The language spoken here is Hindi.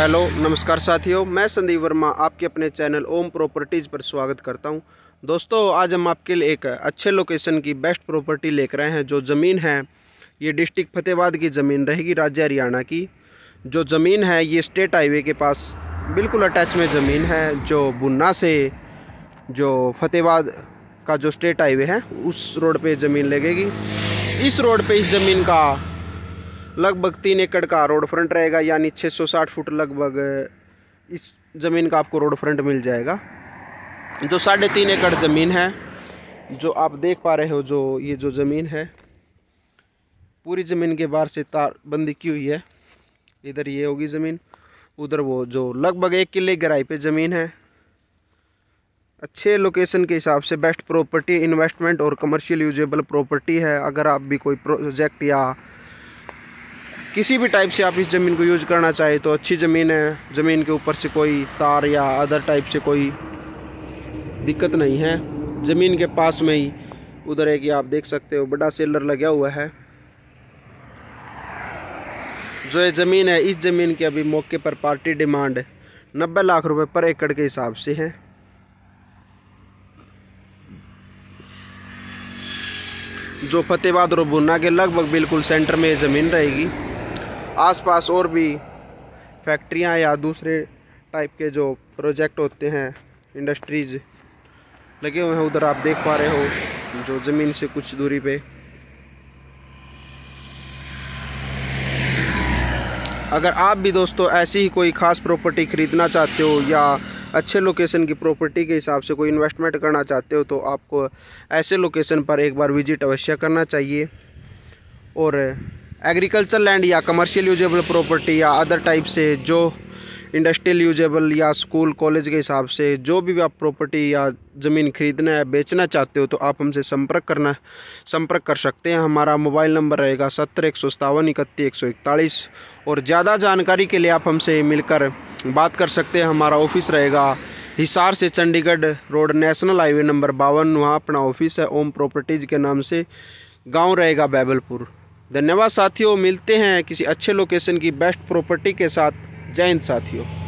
हेलो नमस्कार साथियों मैं संदीप वर्मा आपके अपने चैनल ओम प्रॉपर्टीज़ पर स्वागत करता हूं दोस्तों आज हम आपके लिए एक अच्छे लोकेशन की बेस्ट प्रॉपर्टी लेकर रहे हैं जो ज़मीन है ये डिस्ट्रिक्ट फ़तेहबाद की ज़मीन रहेगी राज्य हरियाणा की जो ज़मीन है ये स्टेट हाईवे के पास बिल्कुल अटैच में ज़मीन है जो बुन्ना से जो फतेहबाद का जो स्टेट हाईवे है उस रोड पर ज़मीन लगेगी इस रोड पर इस ज़मीन का लगभग तीन एकड़ का रोड फ्रंट रहेगा यानी 660 फुट लगभग इस ज़मीन का आपको रोड फ्रंट मिल जाएगा जो साढ़े तीन एकड़ ज़मीन है जो आप देख पा रहे हो जो ये जो ज़मीन है पूरी ज़मीन के बाहर से तार बंदी की हुई है इधर ये होगी ज़मीन उधर वो जो लगभग एक किले गहराई पर ज़मीन है अच्छे लोकेशन के हिसाब से बेस्ट प्रॉपर्टी इन्वेस्टमेंट और कमर्शियल यूजेबल प्रॉपर्टी है अगर आप भी कोई प्रोजेक्ट या किसी भी टाइप से आप इस ज़मीन को यूज करना चाहे तो अच्छी ज़मीन है ज़मीन के ऊपर से कोई तार या अदर टाइप से कोई दिक्कत नहीं है ज़मीन के पास में ही उधर है कि आप देख सकते हो बड़ा सेलर लगा हुआ है जो ये ज़मीन है इस ज़मीन के अभी मौके पर पार्टी डिमांड नब्बे लाख रुपए पर एकड़ के हिसाब से है जो फतेहबाद और बुना के लगभग बिल्कुल सेंटर में ये ज़मीन रहेगी आसपास और भी फैक्ट्रियाँ या दूसरे टाइप के जो प्रोजेक्ट होते हैं इंडस्ट्रीज़ लगे हुए हैं उधर आप देख पा रहे हो जो ज़मीन से कुछ दूरी पे अगर आप भी दोस्तों ऐसी ही कोई ख़ास प्रॉपर्टी ख़रीदना चाहते हो या अच्छे लोकेशन की प्रॉपर्टी के हिसाब से कोई इन्वेस्टमेंट करना चाहते हो तो आपको ऐसे लोकेशन पर एक बार विजिट अवश्य करना चाहिए और एग्रीकल्चर लैंड या कमर्शियल यूजेबल प्रॉपर्टी या अदर टाइप से जो इंडस्ट्रियल यूजेबल या स्कूल कॉलेज के हिसाब से जो भी आप प्रॉपर्टी या ज़मीन खरीदना या बेचना चाहते हो तो आप हमसे संपर्क करना संपर्क कर सकते हैं हमारा मोबाइल नंबर रहेगा सत्तर एक सौ सतावन इकतीस एक सौ इकतालीस और ज़्यादा जानकारी के लिए आप हमसे मिलकर बात कर सकते हैं हमारा ऑफिस रहेगा हिसार से Chandigarh road national highway number बावन वहाँ अपना ऑफिस है ओम प्रॉपर्टीज़ के नाम से गाँव रहेगा बैबलपुर धन्यवाद साथियों मिलते हैं किसी अच्छे लोकेशन की बेस्ट प्रॉपर्टी के साथ जय हिंद साथियों